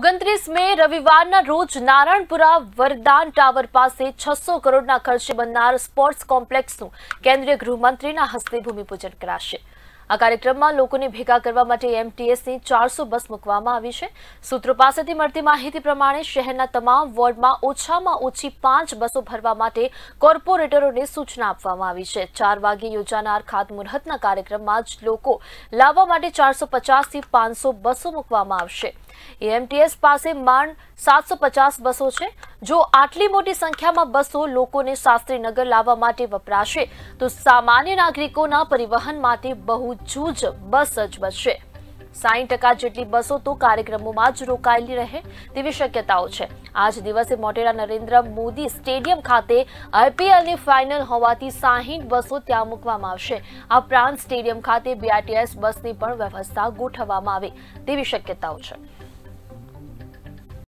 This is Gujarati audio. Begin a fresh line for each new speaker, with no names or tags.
ઓગણત્રીસ મે રવિવારના રોજ નારાયણપુરા વરદાન ટાવર પાસે છસો કરોડના ખર્ચે બનનાર સ્પોર્ટ્સ કોમ્પ્લેક્સનું કેન્દ્રીય ગૃહમંત્રીના હસ્તે ભૂમિપૂજન કરાશે આ કાર્યક્રમમાં લોકોને ભેગા કરવા માટે એમટીએસની ચારસો બસ મૂકવામાં આવી છે સૂત્રો પાસેથી મળતી માહિતી પ્રમાણે શહેરના તમામ વોર્ડમાં ઓછામાં ઓછી પાંચ બસો ભરવા માટે કોર્પોરેટરોને સૂચના આપવામાં આવી છે ચાર વાગે યોજાનાર ખાતમુહૂર્તના કાર્યક્રમમાં જ લોકો લાવવા માટે ચારસો પચાસથી પાંચસો બસો મૂકવામાં આવશે એમટીએસ પાસે માંડ સાતસો પચાસ બસો છે જો આટલી મોટી સંખ્યામાં બસો લોકોને શાસ્ત્રીનગર લાવવા માટે વપરાશે તો સામાન્ય નાગરિકોના પરિવહન માટે બહુ જૂજ બસ જ બચશે સાઈઠ ટકા જેટલી બસો તો કાર્યક્રમોમાં જ રોકાયેલી રહે તેવી શક્યતાઓ છે આજ દિવસે મોટેરા નરેન્દ્ર મોદી સ્ટેડિયમ ખાતે આઈપીએલની ફાઇનલ હોવાથી સાહીઠ બસો ત્યાં મૂકવામાં આવશે આ ઉપરાંત સ્ટેડિયમ ખાતે બીઆરટીએસ બસની પણ વ્યવસ્થા ગોઠવવામાં આવે તેવી શક્યતાઓ છે